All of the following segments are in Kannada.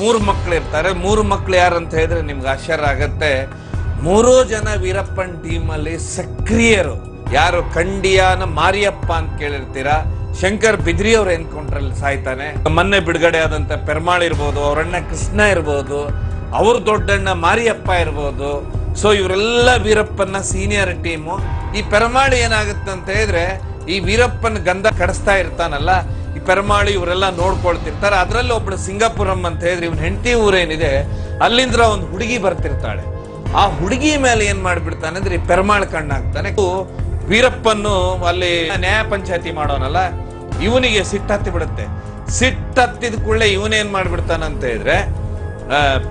ಮೂರು ಮಕ್ಕಳು ಇರ್ತಾರೆ ಮೂರು ಮಕ್ಕಳು ಯಾರು ಅಂತ ಹೇಳಿದ್ರೆ ನಿಮ್ಗೆ ಆಶ್ಚರ್ಯ ಆಗತ್ತೆ ಮೂರೂ ಜನ ವೀರಪ್ಪನ್ ಟೀಮಲ್ಲಿ ಸಕ್ರಿಯರು ಯಾರು ಖಂಡಿಯಾನ ಮಾರಿಯಪ್ಪ ಅಂತ ಕೇಳಿರ್ತೀರಾ ಶಂಕರ್ ಬಿದ್ರಿ ಅವ್ರ ಅಲ್ಲಿ ಸಾಯ್ತಾನೆ ಮೊನ್ನೆ ಬಿಡುಗಡೆ ಆದಂತ ಪೆರ್ಮಾಳ್ ಇರ್ಬೋದು ಅವರಣ್ಣ ಕೃಷ್ಣ ಇರ್ಬೋದು ಅವ್ರ ದೊಡ್ಡಣ್ಣ ಮಾರಿಯಪ್ಪ ಇರ್ಬೋದು ಸೊ ಇವರೆಲ್ಲ ವೀರಪ್ಪನ ಸೀನಿಯರ್ ಟೀಮು ಈ ಪೆರಮಾಳಿ ಏನಾಗುತ್ತೆ ಅಂತ ಹೇಳಿದ್ರೆ ಈ ವೀರಪ್ಪನ ಗಂಧ ಕಡಿಸ್ತಾ ಇರ್ತಾನಲ್ಲ ಈ ಪೆರಮಾಳು ಇವರೆಲ್ಲ ನೋಡ್ಕೊಳ್ತಿರ್ತಾರೆ ಅದರಲ್ಲಿ ಒಬ್ಬಳು ಸಿಂಗಾಪುರಂ ಅಂತ ಹೇಳಿದ್ರೆ ಇವನ್ ಹೆಂಡತಿ ಊರೇನಿದೆ ಅಲ್ಲಿಂದ ಒಂದು ಹುಡುಗಿ ಬರ್ತಿರ್ತಾಳೆ ಆ ಹುಡುಗಿ ಮೇಲೆ ಏನ್ ಮಾಡ್ಬಿಡ್ತಾನೆ ಅಂದ್ರೆ ಈ ಪೆರಮಾಳ್ ಕಣ್ಣಾಗ್ತಾನೆ ವೀರಪ್ಪನ್ನು ಅಲ್ಲಿ ನ್ಯಾಯ ಪಂಚಾಯತಿ ಮಾಡೋನಲ್ಲ ಇವನಿಗೆ ಸಿಟ್ಟತ್ತಿ ಬಿಡುತ್ತೆ ಸಿಟ್ಟತ್ತಿದ ಕೂಡಲೇ ಇವನೇನ್ ಅಂತ ಹೇಳಿದ್ರೆ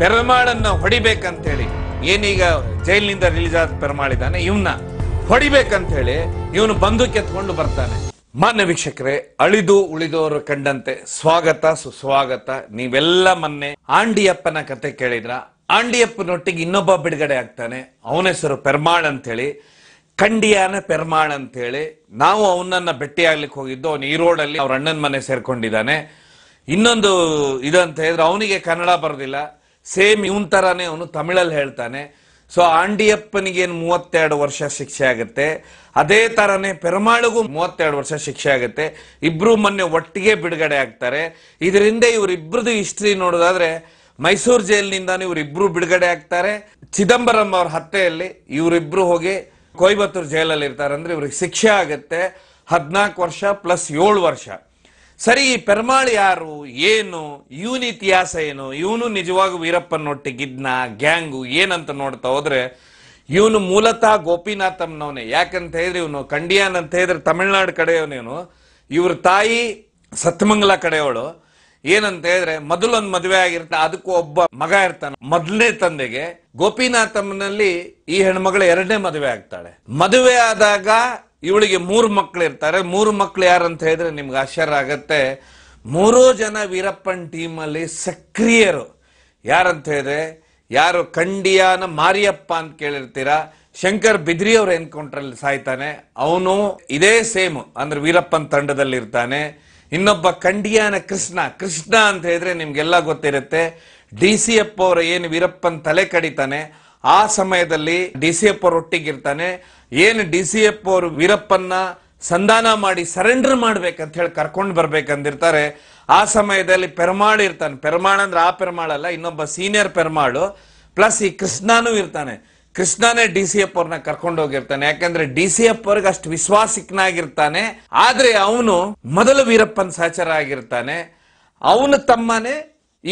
ಪೆರಮಾಳನ್ನ ಹೊಡಿಬೇಕಂತ ಹೇಳಿ ಏನೀಗ ಜೈಲಿನಿಂದ ರಿಲೀಸ್ ಆದ ಪೆರಮಾಳಿದ್ದಾನೆ ಇವನ್ನ ಹೊಡಿಬೇಕಂತ ಹೇಳಿ ಇವನು ಬಂದು ಕೆತ್ಕೊಂಡು ಬರ್ತಾನೆ ಮಾನ್ಯ ವೀಕ್ಷಕರೇ ಅಳಿದು ಉಳಿದವರು ಕಂಡಂತೆ ಸ್ವಾಗತ ಸುಸ್ವಾಗತ ನೀವೆಲ್ಲ ಮೊನ್ನೆ ಆಂಡಿಯಪ್ಪನ ಕತೆ ಕೇಳಿದ್ರ ಆಂಡಿಯಪ್ಪನೊಟ್ಟಿಗೆ ಇನ್ನೊಬ್ಬ ಬಿಡುಗಡೆ ಆಗ್ತಾನೆ ಅವನ ಹೆಸರು ಪೆರ್ಮಾಳ್ ಅಂತೇಳಿ ಖಂಡಿಯಾನ ಪೆರ್ಮಾಳ್ ಅಂತೇಳಿ ನಾವು ಅವನನ್ನ ಆಗ್ಲಿಕ್ಕೆ ಹೋಗಿದ್ದು ಅವನು ಈರೋಡಲ್ಲಿ ಅವ್ರ ಅಣ್ಣನ ಮನೆ ಸೇರ್ಕೊಂಡಿದ್ದಾನೆ ಇನ್ನೊಂದು ಇದಂತ ಹೇಳಿದ್ರೆ ಅವನಿಗೆ ಕನ್ನಡ ಬರೋದಿಲ್ಲ ಸೇಮ್ ಇವನ್ ತರಾನೇ ಅವನು ತಮಿಳಲ್ಲಿ ಹೇಳ್ತಾನೆ ಸೊ ಆಂಡಿಯಪ್ಪನಿಗೆ ಮೂವತ್ತೆರಡು ವರ್ಷ ಶಿಕ್ಷೆ ಆಗುತ್ತೆ ಅದೇ ತರನೇ ಪೆರಮಾಳುಗೂ ಮೂವತ್ತೆರಡು ವರ್ಷ ಶಿಕ್ಷೆ ಆಗುತ್ತೆ ಇಬ್ರು ಮೊನ್ನೆ ಒಟ್ಟಿಗೆ ಬಿಡುಗಡೆ ಆಗ್ತಾರೆ ಇದರಿಂದ ಇವರಿಬ್ರದ್ದು ಹಿಸ್ಟ್ರಿ ನೋಡೋದಾದ್ರೆ ಮೈಸೂರು ಜೈಲಿನಿಂದಾನೇ ಇವರಿಬ್ರು ಬಿಡುಗಡೆ ಆಗ್ತಾರೆ ಚಿದಂಬರಂ ಅವ್ರ ಹತ್ಯೆಯಲ್ಲಿ ಇವರಿಬ್ರು ಹೋಗಿ ಕೊಯಬತ್ತೂರು ಜೈಲಲ್ಲಿ ಇರ್ತಾರೆ ಅಂದ್ರೆ ಇವ್ರಿಗೆ ಶಿಕ್ಷೆ ಆಗುತ್ತೆ ಹದಿನಾಲ್ಕು ವರ್ಷ ಪ್ಲಸ್ ಏಳು ವರ್ಷ ಸರಿ ಪೆರ್ಮಾಳ್ ಯಾರು ಏನು ಇವನ್ ಇತಿಹಾಸ ಏನು ಇವನು ನಿಜವಾಗ ವೀರಪ್ಪನೊಟ್ಟಿಗಿದ್ನ ಗ್ಯಾಂಗು ಏನಂತ ನೋಡ್ತಾ ಹೋದ್ರೆ ಇವನು ಮೂಲತಃ ಗೋಪಿನಾಥಮ್ನವನೇ ಯಾಕಂತ ಹೇಳಿದ್ರೆ ಇವನು ಖಂಡಿಯಾನ್ ಅಂತ ಹೇಳಿದ್ರೆ ತಮಿಳ್ನಾಡು ಕಡೆಯವನೇನು ಇವ್ರ ತಾಯಿ ಸತ್ಮಂಗಲ ಕಡೆಯವಳು ಏನಂತ ಹೇಳಿದ್ರೆ ಮೊದಲೊಂದು ಮದುವೆ ಆಗಿರ್ತ ಅದಕ್ಕೂ ಒಬ್ಬ ಮಗ ಇರ್ತಾನೆ ಮೊದಲನೇ ತಂದೆಗೆ ಗೋಪಿನಾಥಮ್ನಲ್ಲಿ ಈ ಹೆಣ್ಮಗಳ ಎರಡನೇ ಮದುವೆ ಆಗ್ತಾಳೆ ಮದುವೆ ಆದಾಗ ಇವಳಿಗೆ ಮೂರು ಮಕ್ಕಳು ಇರ್ತಾರೆ ಮೂರು ಮಕ್ಕಳು ಯಾರಂತ ಹೇಳಿದ್ರೆ ನಿಮ್ಗೆ ಆಶ್ಚರ್ಯ ಆಗತ್ತೆ ಮೂರೂ ಜನ ವೀರಪ್ಪನ್ ಟೀಮಲ್ಲಿ ಸಕ್ರಿಯರು ಯಾರಂತ ಹೇಳಿದ್ರೆ ಯಾರು ಖಂಡಿಯಾನ ಮಾರಿಯಪ್ಪ ಅಂತ ಕೇಳಿರ್ತೀರಾ ಶಂಕರ್ ಬಿದ್ರಿ ಅವ್ರ ಎನ್ಕೌಂಟ್ರಲ್ಲಿ ಸಾಯ್ತಾನೆ ಅವನು ಇದೇ ಸೇಮ್ ಅಂದ್ರೆ ವೀರಪ್ಪನ್ ತಂಡದಲ್ಲಿ ಇರ್ತಾನೆ ಇನ್ನೊಬ್ಬ ಖಂಡಿಯಾನ ಕೃಷ್ಣ ಕೃಷ್ಣ ಅಂತ ಹೇಳಿದ್ರೆ ನಿಮ್ಗೆಲ್ಲ ಗೊತ್ತಿರುತ್ತೆ ಡಿ ಸಿ ಅಪ್ಪ ಅವರ ಏನು ವೀರಪ್ಪನ್ ತಲೆ ಕಡಿತಾನೆ ಆ ಸಮಯದಲ್ಲಿ ಡಿ ಸಿ ಒಟ್ಟಿಗೆ ಒಟ್ಟಿಗಿರ್ತಾನೆ ಏನು ಡಿ ಸಿ ಎಫ್ ಅವರು ವೀರಪ್ಪನ್ನ ಸಂಧಾನ ಮಾಡಿ ಸರೆಂಡರ್ ಮಾಡ್ಬೇಕಂತ ಹೇಳಿ ಕರ್ಕೊಂಡು ಬರ್ಬೇಕಂದಿರ್ತಾರೆ ಆ ಸಮಯದಲ್ಲಿ ಪೆರ್ಮಾಳು ಇರ್ತಾನೆ ಪೆರಮಾಳ್ ಅಂದ್ರೆ ಆ ಪೆರಮಾಳಲ್ಲ ಇನ್ನೊಬ್ಬ ಸೀನಿಯರ್ ಪೆರ್ಮಾಳು ಪ್ಲಸ್ ಈ ಕೃಷ್ಣನೂ ಇರ್ತಾನೆ ಕೃಷ್ಣಾನೇ ಡಿ ಸಿ ಎಫ್ ಅವ್ರನ್ನ ಕರ್ಕೊಂಡು ಹೋಗಿರ್ತಾನೆ ಯಾಕಂದ್ರೆ ಡಿ ಸಿ ಎಫ್ ಅವ್ರಿಗೆ ಅಷ್ಟು ವಿಶ್ವಾಸಿಕನಾಗಿರ್ತಾನೆ ಆದ್ರೆ ಅವನು ಮೊದಲು ವೀರಪ್ಪನ್ ಸಹಚರ ಆಗಿರ್ತಾನೆ ಅವನು ತಮ್ಮನೇ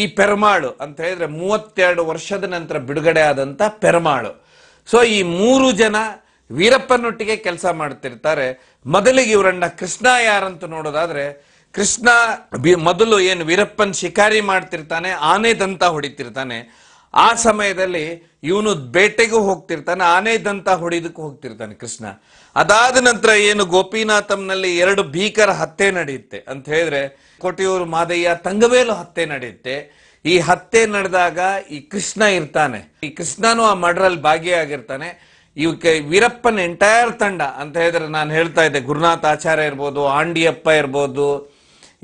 ಈ ಪೆರ್ಮಾಳು ಅಂತ ಹೇಳಿದ್ರೆ ಮೂವತ್ತೆರಡು ವರ್ಷದ ನಂತರ ಬಿಡುಗಡೆ ಆದಂತ ಪೆರಮಾಳು ಸೊ ಈ ಮೂರು ಜನ ವೀರಪ್ಪನೊಟ್ಟಿಗೆ ಕೆಲಸ ಮಾಡ್ತಿರ್ತಾರೆ ಮೊದಲಿಗೆ ಇವರನ್ನ ಕೃಷ್ಣ ಯಾರಂತ ನೋಡೋದಾದ್ರೆ ಕೃಷ್ಣ ಮೊದಲು ಏನು ವೀರಪ್ಪನ್ ಶಿಕಾರಿ ಮಾಡ್ತಿರ್ತಾನೆ ಆನೆ ದಂತ ಹೊಡಿತಿರ್ತಾನೆ ಆ ಸಮಯದಲ್ಲಿ ಇವನು ಬೇಟೆಗೂ ಹೋಗ್ತಿರ್ತಾನೆ ಆನೆ ದಂತ ಹೊಡಿದಕ್ಕೂ ಹೋಗ್ತಿರ್ತಾನೆ ಕೃಷ್ಣ ಅದಾದ ನಂತರ ಏನು ಗೋಪಿನಾಥಂನಲ್ಲಿ ಎರಡು ಭೀಕರ ಹತ್ಯೆ ನಡೆಯುತ್ತೆ ಅಂತ ಹೇಳಿದ್ರೆ ಕೋಟಿಯೂರು ಮಾದಯ್ಯ ತಂಗವೇಲು ಹತ್ಯೆ ನಡೆಯುತ್ತೆ ಈ ಹತ್ಯೆ ನಡೆದಾಗ ಈ ಕೃಷ್ಣ ಇರ್ತಾನೆ ಈ ಕೃಷ್ಣನು ಆ ಮಡ್ರಲ್ಲಿ ಭಾಗಿಯಾಗಿರ್ತಾನೆ ಇವಕ್ಕೆ ವೀರಪ್ಪನ ಎಂಟೈರ್ ತಂಡ ಅಂತ ಹೇಳಿದ್ರೆ ನಾನು ಹೇಳ್ತಾ ಇದ್ದೆ ಗುರುನಾಥ್ ಆಚಾರ್ಯ ಇರ್ಬೋದು ಆಂಡಿಯಪ್ಪ ಇರ್ಬೋದು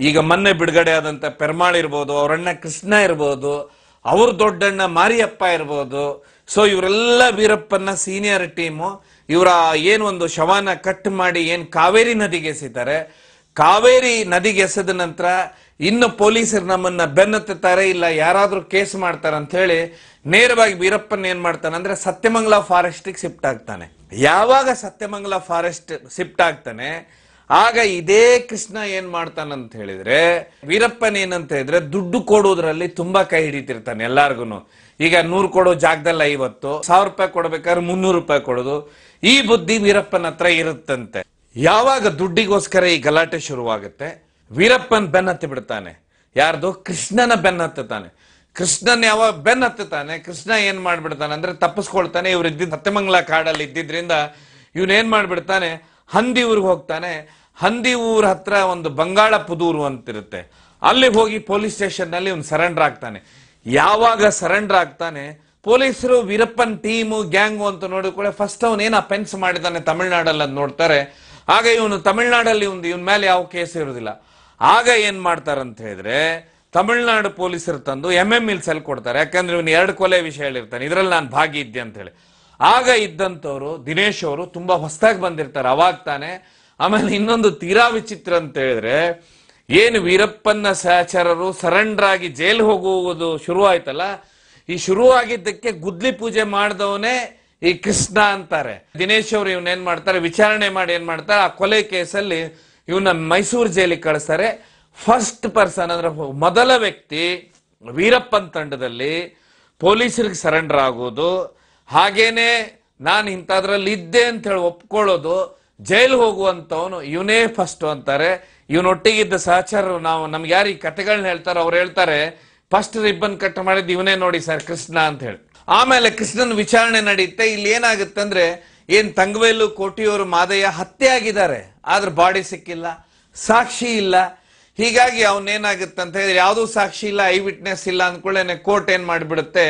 ಈಗ ಮೊನ್ನೆ ಬಿಡುಗಡೆ ಆದಂಥ ಪೆರ್ಮಾಳ್ ಇರ್ಬೋದು ಅವರಣ್ಣ ಕೃಷ್ಣ ಇರ್ಬೋದು ಅವ್ರ ದೊಡ್ಡಣ್ಣ ಮಾರಿಯಪ್ಪ ಇರ್ಬೋದು ಸೊ ಇವರೆಲ್ಲ ವೀರಪ್ಪನ ಸೀನಿಯರ್ ಟೀಮು ಇವರ ಒಂದು ಶವನ ಕಟ್ ಮಾಡಿ ಏನು ಕಾವೇರಿ ನದಿಗೆ ಸಿತಾರೆ ಕಾವೇರಿ ನದಿಗೆ ಎಸೆದ ನಂತರ ಇನ್ನು ಪೊಲೀಸರು ನಮ್ಮನ್ನ ಬೆನ್ನತ್ತಾರೆ ಇಲ್ಲ ಯಾರಾದ್ರೂ ಕೇಸ್ ಮಾಡ್ತಾರ ಅಂತ ಹೇಳಿ ನೇರವಾಗಿ ವೀರಪ್ಪನ್ ಏನ್ ಮಾಡ್ತಾನೆ ಅಂದ್ರೆ ಸತ್ಯಮಂಗಲ ಫಾರೆಸ್ಟಿಗೆ ಶಿಫ್ಟ್ ಆಗ್ತಾನೆ ಯಾವಾಗ ಸತ್ಯಮಂಗಲ ಫಾರೆಸ್ಟ್ ಶಿಫ್ಟ್ ಆಗ್ತಾನೆ ಆಗ ಇದೇ ಕೃಷ್ಣ ಏನ್ ಮಾಡ್ತಾನಂತ ಹೇಳಿದ್ರೆ ವೀರಪ್ಪನ್ ಏನಂತ ಹೇಳಿದ್ರೆ ದುಡ್ಡು ಕೊಡೋದ್ರಲ್ಲಿ ತುಂಬಾ ಕೈ ಹಿಡಿತಿರ್ತಾನೆ ಎಲ್ಲಾರ್ಗು ಈಗ ನೂರು ಕೊಡೋ ಜಾಗದಲ್ಲ ಐವತ್ತು ಸಾವಿರ ರೂಪಾಯಿ ಕೊಡ್ಬೇಕಾದ್ರೆ ಮುನ್ನೂರು ರೂಪಾಯಿ ಕೊಡೋದು ಈ ಬುದ್ಧಿ ವೀರಪ್ಪನ ಹತ್ರ ಇರುತ್ತಂತೆ ಯಾವಾಗ ದುಡ್ಡಿಗೋಸ್ಕರ ಈ ಗಲಾಟೆ ಶುರುವಾಗುತ್ತೆ ವೀರಪ್ಪನ್ ಬೆನ್ನತ್ತಿ ಬಿಡ್ತಾನೆ ಯಾರ್ದು ಕೃಷ್ಣನ ಬೆನ್ನ ಹತ್ತುತ್ತಾನೆ ಕೃಷ್ಣನ್ ಯಾವ ಬೆನ್ನ ಹತ್ತುತ್ತಾನೆ ಕೃಷ್ಣ ಏನ್ ಮಾಡ್ಬಿಡ್ತಾನೆ ಅಂದ್ರೆ ತಪ್ಪಿಸ್ಕೊಳ್ತಾನೆ ಇವ್ರು ಇದ್ದಿದ್ದ ಸತ್ಯಮಂಗಲ ಕಾಡಲ್ಲಿ ಇದ್ದಿದ್ರಿಂದ ಇವನೇನ್ ಮಾಡ್ಬಿಡ್ತಾನೆ ಹಂದಿ ಊರಿಗೆ ಹೋಗ್ತಾನೆ ಹಂದಿ ಊರ ಹತ್ರ ಒಂದು ಬಂಗಾಳ ಪುದೂರು ಅಂತಿರುತ್ತೆ ಅಲ್ಲಿ ಹೋಗಿ ಪೊಲೀಸ್ ಸ್ಟೇಷನ್ ನಲ್ಲಿ ಇವ್ನು ಸರೆಂಡರ್ ಆಗ್ತಾನೆ ಯಾವಾಗ ಸರೆಂಡರ್ ಆಗ್ತಾನೆ ಪೊಲೀಸರು ವೀರಪ್ಪನ್ ಟೀಮು ಗ್ಯಾಂಗು ಅಂತ ನೋಡಿದ ಕೂಡ ಫಸ್ಟ್ ಅವನೇನು ಅಫೆನ್ಸ್ ಮಾಡಿದಾನೆ ತಮಿಳ್ನಾಡಲ್ಲಿ ಅದು ನೋಡ್ತಾರೆ ಆಗ ಇವನು ತಮಿಳ್ನಾಡಲ್ಲಿ ಒಂದು ಇವನ್ ಮೇಲೆ ಯಾವ ಕೇಸ್ ಇರೋದಿಲ್ಲ ಆಗ ಏನ್ ಮಾಡ್ತಾರಂತ ಹೇಳಿದ್ರೆ ತಮಿಳ್ನಾಡು ಪೊಲೀಸರು ತಂದು ಎಂ ಎಂ ಇಲ್ ಸೆಲ್ ಕೊಡ್ತಾರೆ ಯಾಕಂದ್ರೆ ಇವನು ಎರಡು ಕೊಲೆ ವಿಷಯ ಹೇಳಿರ್ತಾನೆ ಇದ್ರಲ್ಲಿ ನಾನು ಭಾಗಿ ಇದ್ದೆ ಅಂತ ಹೇಳಿ ಆಗ ಇದ್ದಂಥವ್ರು ದಿನೇಶ್ ಅವರು ತುಂಬಾ ಹೊಸದಾಗಿ ಬಂದಿರ್ತಾರೆ ಅವಾಗ ತಾನೆ ಆಮೇಲೆ ಇನ್ನೊಂದು ತೀರಾ ವಿಚಿತ್ರ ಅಂತ ಹೇಳಿದ್ರೆ ಏನು ವೀರಪ್ಪನ ಸಹಚರರು ಸರೆಂಡರ್ ಆಗಿ ಜೈಲ್ ಹೋಗುವುದು ಶುರು ಆಯ್ತಲ್ಲ ಈ ಶುರು ಆಗಿದ್ದಕ್ಕೆ ಗುದ್ಲಿ ಪೂಜೆ ಮಾಡಿದವನೇ ಈ ಕೃಷ್ಣ ಅಂತಾರೆ ದಿನೇಶ್ ಅವರು ಇವ್ನ ಏನ್ ಮಾಡ್ತಾರೆ ವಿಚಾರಣೆ ಮಾಡಿ ಏನ್ ಮಾಡ್ತಾರೆ ಆ ಕೊಲೆ ಕೇಸಲ್ಲಿ ಇವನ್ನ ಮೈಸೂರು ಜೈಲಿಗೆ ಕಳಿಸ್ತಾರೆ ಫಸ್ಟ್ ಪರ್ಸನ್ ಅಂದ್ರೆ ಮೊದಲ ವ್ಯಕ್ತಿ ವೀರಪ್ಪನ್ ತಂಡದಲ್ಲಿ ಪೊಲೀಸರಿಗೆ ಸರೆಂಡರ್ ಆಗೋದು ಹಾಗೇನೆ ನಾನು ಇಂಥದ್ರಲ್ಲಿ ಇದ್ದೆ ಅಂತ ಹೇಳಿ ಒಪ್ಕೊಳ್ಳೋದು ಜೈಲ್ ಹೋಗುವಂತವನು ಇವನೇ ಫಸ್ಟ್ ಅಂತಾರೆ ಇವನೊಟ್ಟಿಗಿದ್ದ ಸಹಚರರು ನಾವು ನಮ್ಗೆ ಯಾರು ಈ ಕಥೆಗಳನ್ನ ಹೇಳ್ತಾರೋ ಅವ್ರು ಹೇಳ್ತಾರೆ ಫಸ್ಟ್ ರಿಬ್ಬನ್ ಕಟ್ ಮಾಡಿದ್ದು ಇವನೇ ನೋಡಿ ಸರ್ ಕೃಷ್ಣ ಅಂತ ಹೇಳಿ ಆಮೇಲೆ ಕೃಷ್ಣನ್ ವಿಚಾರಣೆ ನಡೆಯುತ್ತೆ ಇಲ್ಲಿ ಏನಾಗುತ್ತೆ ಅಂದ್ರೆ ಏನ್ ತಂಗವೇಲು ಕೋಟಿಯವರು ಮಾದಯ್ಯ ಹತ್ಯೆ ಆಗಿದ್ದಾರೆ ಆದ್ರೆ ಬಾಡಿ ಸಿಕ್ಕಿಲ್ಲ ಸಾಕ್ಷಿ ಇಲ್ಲ ಹೀಗಾಗಿ ಅವನೇನಾಗುತ್ತೆ ಅಂತ ಹೇಳಿದ್ರೆ ಯಾವುದೂ ಸಾಕ್ಷಿ ಇಲ್ಲ ಐ ವಿಟ್ನೆಸ್ ಇಲ್ಲ ಅಂದ್ಕೊಳ್ಳೇನೆ ಕೋರ್ಟ್ ಏನ್ ಮಾಡಿಬಿಡುತ್ತೆ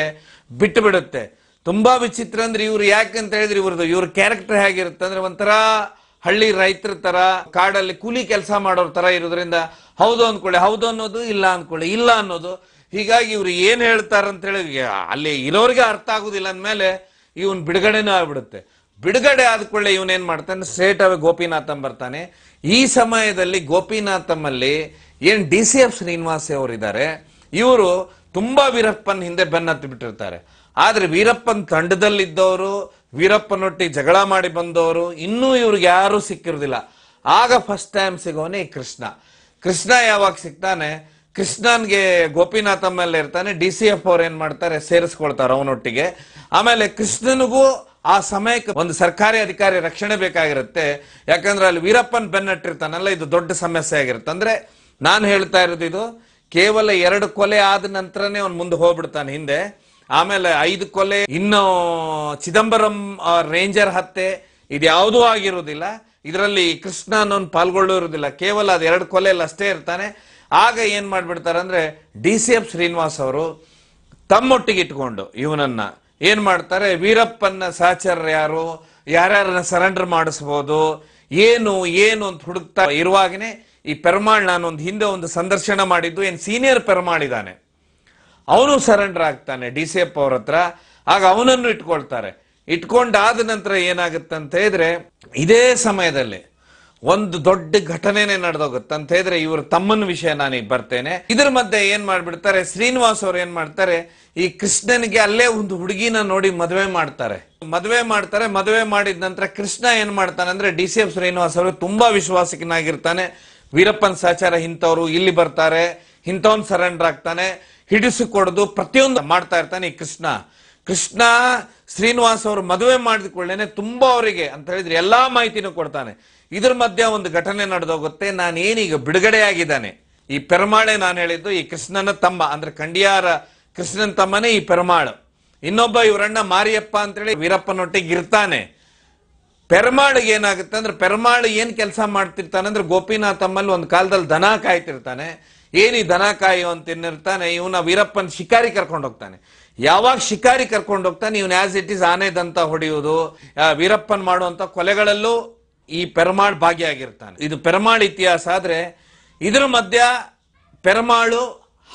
ಬಿಟ್ಟು ಬಿಡುತ್ತೆ ತುಂಬಾ ವಿಚಿತ್ರ ಅಂದ್ರೆ ಇವ್ರು ಯಾಕೆ ಅಂತ ಹೇಳಿದ್ರೆ ಇವ್ರದ್ದು ಇವ್ರ ಕ್ಯಾರೆಕ್ಟರ್ ಹೇಗಿರುತ್ತೆ ಅಂದ್ರೆ ಒಂಥರ ಹಳ್ಳಿ ರೈತರ ತರ ಕಾಡಲ್ಲಿ ಕೂಲಿ ಕೆಲಸ ಮಾಡೋರ್ ತರ ಇರೋದ್ರಿಂದ ಹೌದು ಅಂದ್ಕೊಳ್ಳಿ ಹೌದು ಅನ್ನೋದು ಇಲ್ಲ ಅಂದ್ಕೊಳ್ಳಿ ಇಲ್ಲ ಅನ್ನೋದು ಹೀಗಾಗಿ ಇವ್ರು ಏನ್ ಹೇಳಿ ಅಲ್ಲಿ ಇರೋರಿಗೆ ಅರ್ಥ ಆಗುದಿಲ್ಲ ಅಂದಮೇಲೆ ಇವನ್ ಬಿಡುಗಡೆನೂ ಆಗ್ಬಿಡುತ್ತೆ ಬಿಡುಗಡೆ ಕೂಡಲೇ ಇವನೇನ್ ಮಾಡ್ತಾನೆ ಅವೇ ಗೋಪಿನಾಥಂ ಬರ್ತಾನೆ ಈ ಸಮಯದಲ್ಲಿ ಗೋಪಿನಾಥಮ್ಮಲ್ಲಿ ಏನ್ ಡಿ ಸಿ ಎಫ್ ಶ್ರೀನಿವಾಸಿ ಅವರಿದ್ದಾರೆ ಇವರು ತುಂಬಾ ವೀರಪ್ಪನ್ ಹಿಂದೆ ಬೆನ್ನತ್ತಿ ಬಿಟ್ಟಿರ್ತಾರೆ ಆದ್ರೆ ವೀರಪ್ಪನ್ ತಂಡದಲ್ಲಿದ್ದವರು ವೀರಪ್ಪನೊಟ್ಟಿ ಜಗಳ ಮಾಡಿ ಬಂದವರು ಇನ್ನೂ ಇವ್ರಿಗೆ ಯಾರು ಸಿಕ್ಕಿರೋದಿಲ್ಲ ಆಗ ಫಸ್ಟ್ ಟೈಮ್ ಸಿಗೋನೆ ಕೃಷ್ಣ ಕೃಷ್ಣ ಯಾವಾಗ ಸಿಗ್ತಾನೆ ಕೃಷ್ಣನ್ಗೆ ಗೋಪಿನಾಥಮ್ಮಲ್ಲಿ ಇರ್ತಾನೆ ಡಿ ಸಿ ಎಫ್ ಅವ್ರು ಏನ್ ಮಾಡ್ತಾರೆ ಸೇರಿಸ್ಕೊಳ್ತಾರೆ ಅವನೊಟ್ಟಿಗೆ ಆಮೇಲೆ ಕೃಷ್ಣನಿಗೂ ಆ ಸಮಯಕ್ಕೆ ಒಂದು ಸರ್ಕಾರಿ ಅಧಿಕಾರಿ ರಕ್ಷಣೆ ಬೇಕಾಗಿರುತ್ತೆ ಯಾಕಂದ್ರೆ ಅಲ್ಲಿ ವೀರಪ್ಪನ್ ಬೆನ್ನಟ್ಟಿರ್ತಾನಲ್ಲ ಇದು ದೊಡ್ಡ ಸಮಸ್ಯೆ ಆಗಿರುತ್ತೆ ಅಂದ್ರೆ ನಾನು ಹೇಳ್ತಾ ಇರೋದು ಇದು ಕೇವಲ ಎರಡು ಕೊಲೆ ಆದ ನಂತರನೇ ಅವ್ನು ಮುಂದೆ ಹೋಗ್ಬಿಡ್ತಾನೆ ಹಿಂದೆ ಆಮೇಲೆ ಐದು ಕೊಲೆ ಇನ್ನು ಚಿದಂಬರಂ ರೇಂಜರ್ ಹತ್ಯೆ ಇದ್ಯಾವುದೂ ಆಗಿರುವುದಿಲ್ಲ ಇದರಲ್ಲಿ ಕೃಷ್ಣ ಅನ್ನೋನ್ ಪಾಲ್ಗೊಳ್ಳೋ ಇರುವುದಿಲ್ಲ ಕೇವಲ ಅದು ಎರಡು ಕೊಲೆಯಲ್ಲಿ ಅಷ್ಟೇ ಇರ್ತಾನೆ ಆಗ ಏನು ಮಾಡ್ಬಿಡ್ತಾರೆ ಅಂದ್ರೆ ಡಿ ಸಿ ಎಫ್ ಶ್ರೀನಿವಾಸ್ ಅವರು ತಮ್ಮೊಟ್ಟಿಗೆ ಇಟ್ಕೊಂಡು ಇವನನ್ನ ಏನು ಮಾಡ್ತಾರೆ ವೀರಪ್ಪನ ಸಹಚರ ಯಾರು ಯಾರ್ಯಾರನ್ನ ಸರೆಂಡರ್ ಮಾಡಿಸ್ಬೋದು ಏನು ಏನು ಅಂತ ಹುಡುಕ್ತಾ ಇರುವಾಗನೇ ಈ ಪೆರಮಾಳ್ ಒಂದು ಹಿಂದೆ ಒಂದು ಸಂದರ್ಶನ ಮಾಡಿದ್ದು ಏನು ಸೀನಿಯರ್ ಇದ್ದಾನೆ ಅವನು ಸರೆಂಡರ್ ಆಗ್ತಾನೆ ಡಿ ಸಿ ಎಫ್ ಅವ್ರ ಹತ್ರ ಆಗ ಅವನನ್ನು ಇಟ್ಕೊಳ್ತಾರೆ ಇಟ್ಕೊಂಡಾದ ನಂತರ ಏನಾಗುತ್ತೆ ಅಂತ ಹೇಳಿದ್ರೆ ಇದೇ ಸಮಯದಲ್ಲಿ ಒಂದು ದೊಡ್ಡ ಘಟನೆನೇ ನಡೆದೋಗುತ್ತೆ ಅಂತ ಹೇಳಿದ್ರೆ ಇವ್ರ ತಮ್ಮನ ವಿಷಯ ಈಗ ಬರ್ತೇನೆ ಇದ್ರ ಮಧ್ಯೆ ಏನ್ ಮಾಡ್ಬಿಡ್ತಾರೆ ಶ್ರೀನಿವಾಸ್ ಅವ್ರು ಏನ್ ಮಾಡ್ತಾರೆ ಈ ಕೃಷ್ಣನಿಗೆ ಅಲ್ಲೇ ಒಂದು ಹುಡುಗಿನ ನೋಡಿ ಮದುವೆ ಮಾಡ್ತಾರೆ ಮದುವೆ ಮಾಡ್ತಾರೆ ಮದುವೆ ಮಾಡಿದ ನಂತರ ಕೃಷ್ಣ ಏನ್ ಮಾಡ್ತಾನೆ ಅಂದ್ರೆ ಡಿ ಸಿ ಎಫ್ ಶ್ರೀನಿವಾಸ್ ಅವರು ತುಂಬಾ ವಿಶ್ವಾಸಕನಾಗಿರ್ತಾನೆ ವೀರಪ್ಪನ್ ಸಾಚಾರ ಇಂಥವ್ರು ಇಲ್ಲಿ ಬರ್ತಾರೆ ಇಂಥವ್ನ ಸರೆಂಡರ್ ಆಗ್ತಾನೆ ಹಿಡಿಸಿಕೊಡದು ಪ್ರತಿಯೊಂದು ಮಾಡ್ತಾ ಇರ್ತಾನೆ ಈ ಕೃಷ್ಣ ಕೃಷ್ಣ ಶ್ರೀನಿವಾಸ ಅವರು ಮದುವೆ ಮಾಡಿದ ತುಂಬಾ ಅವರಿಗೆ ಅಂತ ಹೇಳಿದ್ರೆ ಎಲ್ಲಾ ಮಾಹಿತಿನೂ ಕೊಡ್ತಾನೆ ಇದ್ರ ಮಧ್ಯೆ ಒಂದು ಘಟನೆ ನಡೆದೋಗುತ್ತೆ ನಾನೇನೀಗ ಆಗಿದ್ದಾನೆ ಈ ಪೆರಮಾಳೆ ನಾನು ಹೇಳಿದ್ದು ಈ ಕೃಷ್ಣನ ತಮ್ಮ ಅಂದ್ರೆ ಕಂಡಿಯಾರ ಕೃಷ್ಣನ ತಮ್ಮನೇ ಈ ಪೆರಮಾಳು ಇನ್ನೊಬ್ಬ ಇವರಣ್ಣ ಮಾರಿಯಪ್ಪ ಅಂತೇಳಿ ವೀರಪ್ಪನೊಟ್ಟಿಗೆ ಇರ್ತಾನೆ ಪೆರಮಾಳಿಗೆ ಏನಾಗುತ್ತೆ ಅಂದ್ರೆ ಪೆರಮಾಳು ಏನ್ ಕೆಲಸ ಮಾಡ್ತಿರ್ತಾನೆ ಅಂದ್ರೆ ಗೋಪಿನಾಥಮ್ಮಲ್ಲಿ ತಮ್ಮಲ್ಲಿ ಒಂದು ಕಾಲದಲ್ಲಿ ದನ ಕಾಯ್ತಿರ್ತಾನೆ ಏನಿ ದನ ಕಾಯು ಅಂತ ಇವನ ವೀರಪ್ಪನ ಶಿಕಾರಿ ಕರ್ಕೊಂಡು ಹೋಗ್ತಾನೆ ಯಾವಾಗ ಶಿಕಾರಿ ಕರ್ಕೊಂಡು ಹೋಗ್ತಾನೆ ಇವನ್ ಆಸ್ ಇಟ್ ಇಸ್ ಆನೆ ದಂತ ಹೊಡೆಯುವುದು ವೀರಪ್ಪನ್ ಮಾಡುವಂತ ಕೊಲೆಗಳಲ್ಲೂ ಈ ಪೆರಮಾಳ್ ಭಾಗಿಯಾಗಿರ್ತಾನೆ ಇದು ಪೆರಮಾಳ್ ಇತಿಹಾಸ ಆದ್ರೆ ಇದರ ಮಧ್ಯ ಪೆರಮಾಳು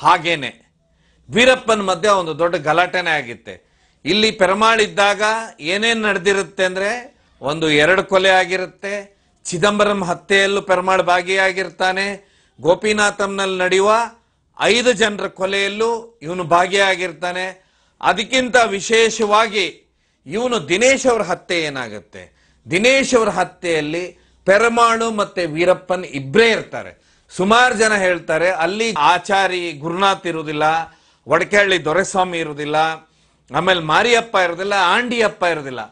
ಹಾಗೇನೆ ವೀರಪ್ಪನ ಮಧ್ಯ ಒಂದು ದೊಡ್ಡ ಗಲಾಟೆನೇ ಆಗಿತ್ತೆ ಇಲ್ಲಿ ಪೆರಮಾಳ್ ಇದ್ದಾಗ ಏನೇನು ನಡೆದಿರುತ್ತೆ ಅಂದ್ರೆ ಒಂದು ಎರಡು ಕೊಲೆ ಆಗಿರುತ್ತೆ ಚಿದಂಬರಂ ಹತ್ಯೆಯಲ್ಲೂ ಪೆರಮಾಳ್ ಭಾಗಿಯಾಗಿರ್ತಾನೆ ಗೋಪಿನಾಥಂನಲ್ಲಿ ನಡೆಯುವ ಐದು ಜನರ ಕೊಲೆಯಲ್ಲೂ ಇವನು ಭಾಗಿಯಾಗಿರ್ತಾನೆ ಅದಕ್ಕಿಂತ ವಿಶೇಷವಾಗಿ ಇವನು ದಿನೇಶ್ ಅವರ ಹತ್ಯೆ ಏನಾಗುತ್ತೆ ದಿನೇಶ್ ಅವರ ಹತ್ಯೆಯಲ್ಲಿ ಪೆರಮಾಣು ಮತ್ತೆ ವೀರಪ್ಪನ್ ಇಬ್ಬರೇ ಇರ್ತಾರೆ ಸುಮಾರು ಜನ ಹೇಳ್ತಾರೆ ಅಲ್ಲಿ ಆಚಾರಿ ಗುರುನಾಥ್ ಇರುವುದಿಲ್ಲ ಒಡಕೆಹಳ್ಳಿ ದೊರೆಸ್ವಾಮಿ ಇರುವುದಿಲ್ಲ ಆಮೇಲೆ ಮಾರಿಯಪ್ಪ ಇರೋದಿಲ್ಲ ಆಂಡಿಯಪ್ಪ ಇರೋದಿಲ್ಲ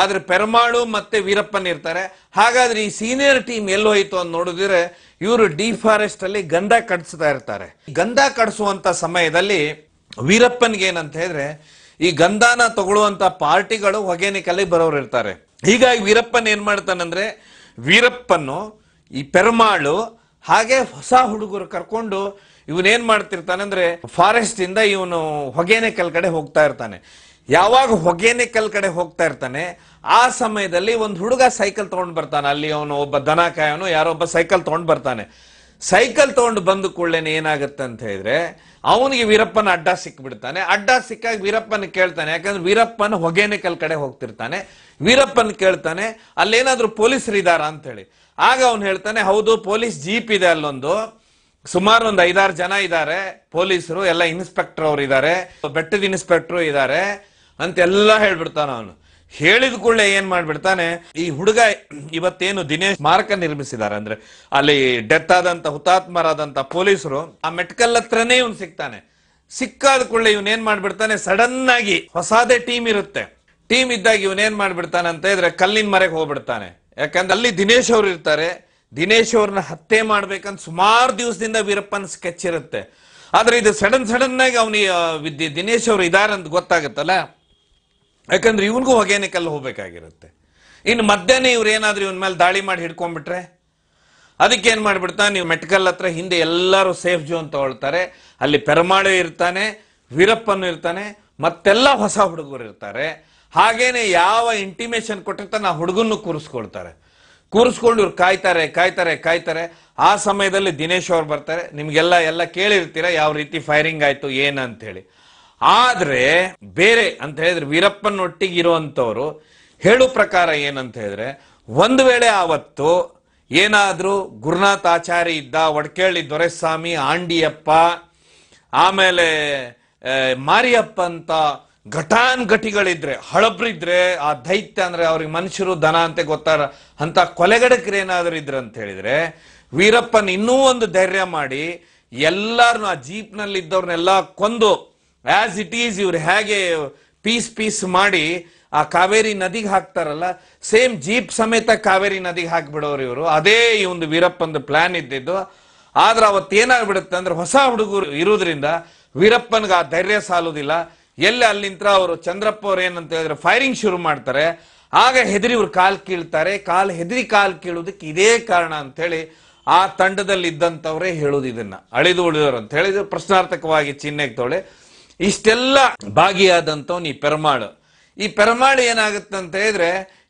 ಆದ್ರೆ ಪೆರಮಾಳು ಮತ್ತೆ ವೀರಪ್ಪನ್ ಇರ್ತಾರೆ ಹಾಗಾದ್ರೆ ಈ ಸೀನಿಯರ್ ಟೀಮ್ ಹೋಯ್ತು ಅಂತ ನೋಡಿದ್ರೆ ಇವರು ಡಿ ಫಾರೆಸ್ಟ್ ಅಲ್ಲಿ ಗಂಧ ಕಡಿಸ್ತಾ ಇರ್ತಾರೆ ಗಂಧ ಕಡಿಸುವಂತ ಸಮಯದಲ್ಲಿ ವೀರಪ್ಪನ್ಗೆ ಏನಂತ ಹೇಳಿದ್ರೆ ಈ ಗಂಧಾನ ತಗೊಳ್ಳುವಂತ ಪಾರ್ಟಿಗಳು ಹೊಗೇನಿಕಲ್ಲಿ ಬರೋರು ಇರ್ತಾರೆ ಹೀಗಾಗಿ ವೀರಪ್ಪನ್ ಏನ್ ಮಾಡ್ತಾನಂದ್ರೆ ವೀರಪ್ಪನ್ನು ಈ ಪೆರ್ಮಾಳು ಹಾಗೆ ಹೊಸ ಹುಡುಗರು ಕರ್ಕೊಂಡು ಇವನೇನ್ ಮಾಡ್ತಿರ್ತಾನೆ ಅಂದ್ರೆ ಫಾರೆಸ್ಟ್ ಇಂದ ಇವನು ಹೊಗೇನೆಕಲ್ ಕಡೆ ಹೋಗ್ತಾ ಇರ್ತಾನೆ ಯಾವಾಗ ಹೊಗೇನೆಕಲ್ ಕಡೆ ಹೋಗ್ತಾ ಇರ್ತಾನೆ ಆ ಸಮಯದಲ್ಲಿ ಒಂದು ಹುಡುಗ ಸೈಕಲ್ ತಗೊಂಡ್ ಬರ್ತಾನೆ ಅಲ್ಲಿ ಅವನು ಒಬ್ಬ ದನ ಕಾಯೋನು ಯಾರೋ ಒಬ್ಬ ಸೈಕಲ್ ತಗೊಂಡ್ ಬರ್ತಾನೆ ಸೈಕಲ್ ತಗೊಂಡು ಬಂದು ಕೂಡಲೇನೆ ಏನಾಗುತ್ತೆ ಅಂತ ಹೇಳಿದ್ರೆ ಅವನಿಗೆ ವೀರಪ್ಪನ ಅಡ್ಡ ಸಿಕ್ಬಿಡ್ತಾನೆ ಅಡ್ಡ ಸಿಕ್ಕಾಗ ವೀರಪ್ಪನ ಕೇಳ್ತಾನೆ ಯಾಕಂದ್ರೆ ವೀರಪ್ಪನ ಹೊಗೇನಕಲ್ ಕಡೆ ಹೋಗ್ತಿರ್ತಾನೆ ವೀರಪ್ಪನ ಕೇಳ್ತಾನೆ ಅಲ್ಲೇನಾದ್ರೂ ಪೊಲೀಸರು ಇದ್ದಾರಾ ಅಂತ ಹೇಳಿ ಆಗ ಅವನು ಹೇಳ್ತಾನೆ ಹೌದು ಪೊಲೀಸ್ ಜೀಪ್ ಇದೆ ಅಲ್ಲೊಂದು ಸುಮಾರು ಒಂದು ಐದಾರು ಜನ ಇದ್ದಾರೆ ಪೊಲೀಸರು ಎಲ್ಲ ಇನ್ಸ್ಪೆಕ್ಟರ್ ಅವ್ರು ಇದ್ದಾರೆ ಬೆಟ್ಟದ ಇನ್ಸ್ಪೆಕ್ಟರ್ ಇದ್ದಾರೆ ಅಂತೆಲ್ಲ ಎಲ್ಲ ಹೇಳ್ಬಿಡ್ತಾನ ಅವನು ಹೇಳಿದ ಕೂಡಲೇ ಏನ್ ಮಾಡ್ಬಿಡ್ತಾನೆ ಈ ಹುಡುಗ ಇವತ್ತೇನು ದಿನೇಶ್ ಮಾರ್ಕ ನಿರ್ಮಿಸಿದ್ದಾರೆ ಅಂದ್ರೆ ಅಲ್ಲಿ ಡೆತ್ ಆದಂತ ಹುತಾತ್ಮರಾದಂತ ಪೊಲೀಸರು ಆ ಮೆಟ್ಕಲ್ ಹತ್ರನೇ ಇವನ್ ಸಿಗ್ತಾನೆ ಸಿಕ್ಕಾದ ಕೂಡಲೇ ಏನ್ ಮಾಡ್ಬಿಡ್ತಾನೆ ಸಡನ್ ಆಗಿ ಹೊಸಾದೇ ಟೀಮ್ ಇರುತ್ತೆ ಟೀಮ್ ಇದ್ದಾಗ ಇವನೇನ್ ಮಾಡ್ಬಿಡ್ತಾನೆ ಅಂತ ಇದ್ರೆ ಕಲ್ಲಿನ ಮರೆಗೆ ಹೋಗ್ಬಿಡ್ತಾನೆ ಯಾಕಂದ್ರೆ ಅಲ್ಲಿ ದಿನೇಶ್ ಅವ್ರು ಇರ್ತಾರೆ ದಿನೇಶ್ ಅವ್ರನ್ನ ಹತ್ಯೆ ಮಾಡ್ಬೇಕಂತ ಸುಮಾರು ದಿವಸದಿಂದ ವೀರಪ್ಪನ ಸ್ಕೆಚ್ ಇರುತ್ತೆ ಆದ್ರೆ ಇದು ಸಡನ್ ಸಡನ್ ಆಗಿ ಅವನಿಗೆ ದಿನೇಶ್ ಅವರು ಅಂತ ಗೊತ್ತಾಗುತ್ತಲ್ಲ ಯಾಕಂದ್ರೆ ಇವನಿಗೂ ಹೊಗೆನೆ ಕಲ್ಲು ಹೋಗ್ಬೇಕಾಗಿರುತ್ತೆ ಇನ್ನು ಮಧ್ಯಾಹ್ನ ಇವ್ರು ಏನಾದ್ರೂ ಇವನ್ ಮೇಲೆ ದಾಳಿ ಮಾಡಿ ಹಿಡ್ಕೊಂಡ್ಬಿಟ್ರೆ ಅದಕ್ಕೆ ಏನು ಮಾಡ್ಬಿಡ್ತಾ ನೀವು ಮೆಟ್ಕಲ್ ಹತ್ರ ಹಿಂದೆ ಎಲ್ಲರೂ ಸೇಫ್ ಜೋನ್ ತಗೊಳ್ತಾರೆ ಅಲ್ಲಿ ಪೆರಮಾಳು ಇರ್ತಾನೆ ವೀರಪ್ಪನ್ನು ಇರ್ತಾನೆ ಮತ್ತೆಲ್ಲ ಹೊಸ ಹುಡುಗರು ಇರ್ತಾರೆ ಹಾಗೇನೆ ಯಾವ ಇಂಟಿಮೇಷನ್ ಕೊಟ್ಟಿರ್ತಾನೆ ಆ ಹುಡುಗನ್ನು ಕೂರಿಸ್ಕೊಳ್ತಾರೆ ಕೂರಿಸ್ಕೊಂಡು ಇವ್ರು ಕಾಯ್ತಾರೆ ಕಾಯ್ತಾರೆ ಕಾಯ್ತಾರೆ ಆ ಸಮಯದಲ್ಲಿ ದಿನೇಶ್ ಅವ್ರು ಬರ್ತಾರೆ ನಿಮಗೆಲ್ಲ ಎಲ್ಲ ಕೇಳಿರ್ತೀರ ಯಾವ ರೀತಿ ಫೈರಿಂಗ್ ಆಯಿತು ಹೇಳಿ ಆದ್ರೆ ಬೇರೆ ಅಂತ ಹೇಳಿದ್ರೆ ವೀರಪ್ಪನ ಒಟ್ಟಿಗೆ ಇರುವಂತವ್ರು ಹೇಳು ಪ್ರಕಾರ ಏನಂತ ಹೇಳಿದ್ರೆ ಒಂದು ವೇಳೆ ಆವತ್ತು ಏನಾದ್ರೂ ಗುರುನಾಥ ಆಚಾರಿ ಇದ್ದ ಒಡಕೇಳಿ ದೊರೆಸ್ವಾಮಿ ಆಂಡಿಯಪ್ಪ ಆಮೇಲೆ ಮಾರಿಯಪ್ಪ ಅಂತ ಘಟಾನ್ ಘಟಿಗಳಿದ್ರೆ ಹಳಬ್ರಿದ್ರೆ ಆ ದೈತ್ಯ ಅಂದ್ರೆ ಅವ್ರಿಗೆ ಮನುಷ್ಯರು ದನ ಅಂತ ಗೊತ್ತಾರ ಅಂತ ಏನಾದ್ರೂ ಇದ್ರೆ ಅಂತ ಹೇಳಿದ್ರೆ ವೀರಪ್ಪನ್ ಇನ್ನೂ ಒಂದು ಧೈರ್ಯ ಮಾಡಿ ಎಲ್ಲಾರು ಆ ಜೀಪ್ನಲ್ಲಿ ಇದ್ದವ್ರನ್ನೆಲ್ಲ ಕೊಂದು ಆಸ್ ಇಟ್ ಈಸ್ ಇವ್ರು ಹೇಗೆ ಪೀಸ್ ಪೀಸ್ ಮಾಡಿ ಆ ಕಾವೇರಿ ನದಿಗೆ ಹಾಕ್ತಾರಲ್ಲ ಸೇಮ್ ಜೀಪ್ ಸಮೇತ ಕಾವೇರಿ ನದಿಗೆ ಹಾಕ್ಬಿಡೋರು ಇವರು ಅದೇ ಈ ಒಂದು ವೀರಪ್ಪಂದು ಪ್ಲಾನ್ ಇದ್ದಿದ್ದು ಆದ್ರೆ ಅವತ್ತು ಏನಾಗ್ಬಿಡುತ್ತೆ ಅಂದ್ರೆ ಹೊಸ ಹುಡುಗರು ಇರೋದ್ರಿಂದ ವೀರಪ್ಪನ್ಗೆ ಆ ಧೈರ್ಯ ಸಾಲೋದಿಲ್ಲ ಎಲ್ಲಿ ಅಲ್ಲಿಂತ್ರ ಅವರು ಚಂದ್ರಪ್ಪ ಅವ್ರು ಏನಂತ ಹೇಳಿದ್ರೆ ಫೈರಿಂಗ್ ಶುರು ಮಾಡ್ತಾರೆ ಆಗ ಹೆದರಿ ಇವ್ರು ಕಾಲ್ ಕೀಳ್ತಾರೆ ಕಾಲ್ ಹೆದರಿ ಕಾಲ್ ಕೀಳೋದಕ್ಕೆ ಇದೇ ಕಾರಣ ಅಂತೇಳಿ ಆ ತಂಡದಲ್ಲಿ ಇದ್ದಂಥವ್ರೇ ಹೇಳೋದು ಇದನ್ನ ಅಳಿದು ಉಳಿದವರು ಅಂತ ಹೇಳಿದ್ರು ಪ್ರಶ್ನಾರ್ಥಕವಾಗಿ ಚಿಹ್ನೆಗೆ ತೊಳೆ ಇಷ್ಟೆಲ್ಲ ಭಾಗಿಯಾದಂಥವ್ನು ಈ ಪೆರಮಾಳು ಈ ಪೆರಮಾಳು ಏನಾಗುತ್ತೆ ಅಂತ ಹೇಳಿದ್ರೆ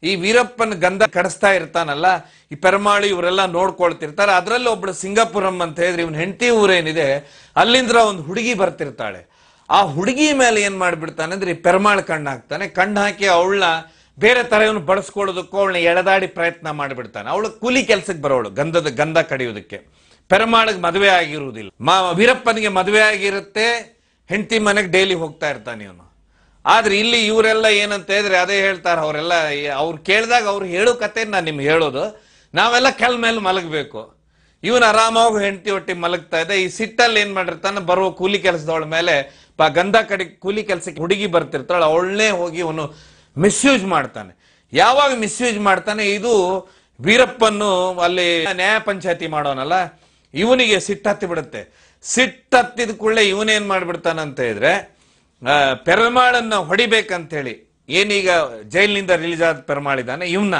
ಈ ವೀರಪ್ಪನ ಗಂಧ ಕಡಿಸ್ತಾ ಇರ್ತಾನಲ್ಲ ಈ ಪೆರಮಾಳು ಇವರೆಲ್ಲ ನೋಡ್ಕೊಳ್ತಿರ್ತಾರೆ ಅದರಲ್ಲಿ ಒಬ್ಳು ಸಿಂಗಾಪುರಂ ಅಂತ ಹೇಳಿದ್ರೆ ಇವನ್ ಹೆಂಡತಿ ಊರೇನಿದೆ ಅಲ್ಲಿಂದ್ರ ಒಂದು ಹುಡುಗಿ ಬರ್ತಿರ್ತಾಳೆ ಆ ಹುಡುಗಿ ಮೇಲೆ ಏನ್ ಮಾಡ್ಬಿಡ್ತಾನೆ ಅಂದ್ರೆ ಈ ಪೆರಮಾಳು ಕಣ್ಣು ಹಾಕ್ತಾನೆ ಕಣ್ಣು ಹಾಕಿ ಅವಳನ್ನ ಬೇರೆ ತರ ಇವನು ಬಳಸ್ಕೊಳ್ಳೋದಕ್ಕೂ ಅವಳನ್ನ ಎಳೆದಾಡಿ ಪ್ರಯತ್ನ ಮಾಡಿಬಿಡ್ತಾನೆ ಅವಳು ಕೂಲಿ ಕೆಲಸಕ್ಕೆ ಬರೋಳು ಗಂಧದ ಗಂಧ ಕಡಿಯೋದಕ್ಕೆ ಪೆರಮಾಳಿಗೆ ಮದುವೆ ಆಗಿರುವುದಿಲ್ಲ ಮಾ ವೀರಪ್ಪನಿಗೆ ಮದುವೆ ಆಗಿರುತ್ತೆ ಹೆಂಡತಿ ಮನೆಗೆ ಡೈಲಿ ಹೋಗ್ತಾ ಇರ್ತಾನೆ ಇವನು ಆದ್ರೆ ಇಲ್ಲಿ ಇವರೆಲ್ಲ ಏನಂತ ಹೇಳಿದ್ರೆ ಅದೇ ಹೇಳ್ತಾರೆ ಅವರೆಲ್ಲ ಅವ್ರು ಕೇಳಿದಾಗ ಅವ್ರು ಹೇಳೋ ಕತೆ ನಾನು ನಿಮ್ಗೆ ಹೇಳೋದು ನಾವೆಲ್ಲ ಕೆಲ ಮೇಲೆ ಮಲಗಬೇಕು ಇವನು ಆರಾಮಾಗಿ ಹೆಂಡತಿ ಒಟ್ಟಿ ಮಲಗ್ತಾ ಇದೆ ಈ ಸಿಟ್ಟಲ್ಲಿ ಏನ್ ಮಾಡಿರ್ತಾನೆ ಬರುವ ಕೂಲಿ ಕೆಲಸದವಳ ಮೇಲೆ ಪಾ ಗಂಧ ಕಡೆ ಕೂಲಿ ಕೆಲಸಕ್ಕೆ ಹುಡುಗಿ ಬರ್ತಿರ್ತಾಳೆ ಅವಳನ್ನೇ ಹೋಗಿ ಇವನು ಮಿಸ್ಯೂಸ್ ಮಾಡ್ತಾನೆ ಯಾವಾಗ ಮಿಸ್ಯೂಸ್ ಮಾಡ್ತಾನೆ ಇದು ವೀರಪ್ಪನ್ನು ಅಲ್ಲಿ ನ್ಯಾಯ ಪಂಚಾಯತಿ ಮಾಡೋನಲ್ಲ ಇವನಿಗೆ ಸಿಟ್ಟು ಹತ್ತಿ ಬಿಡುತ್ತೆ ಸಿಟ್ಟತ್ತಿದ ಕೂಡಲೇ ಇವನೇನ್ ಮಾಡ್ಬಿಡ್ತಾನಂತ ಇದ್ರೆ ಪೆರಮಾಳನ್ನ ಹೊಡಿಬೇಕಂತ ಹೇಳಿ ಏನೀಗ ಜೈಲಿನಿಂದ ರಿಲೀಸ್ ಆದ ಪೆರಮಾಳಿದಾನೆ ಇವನ್ನ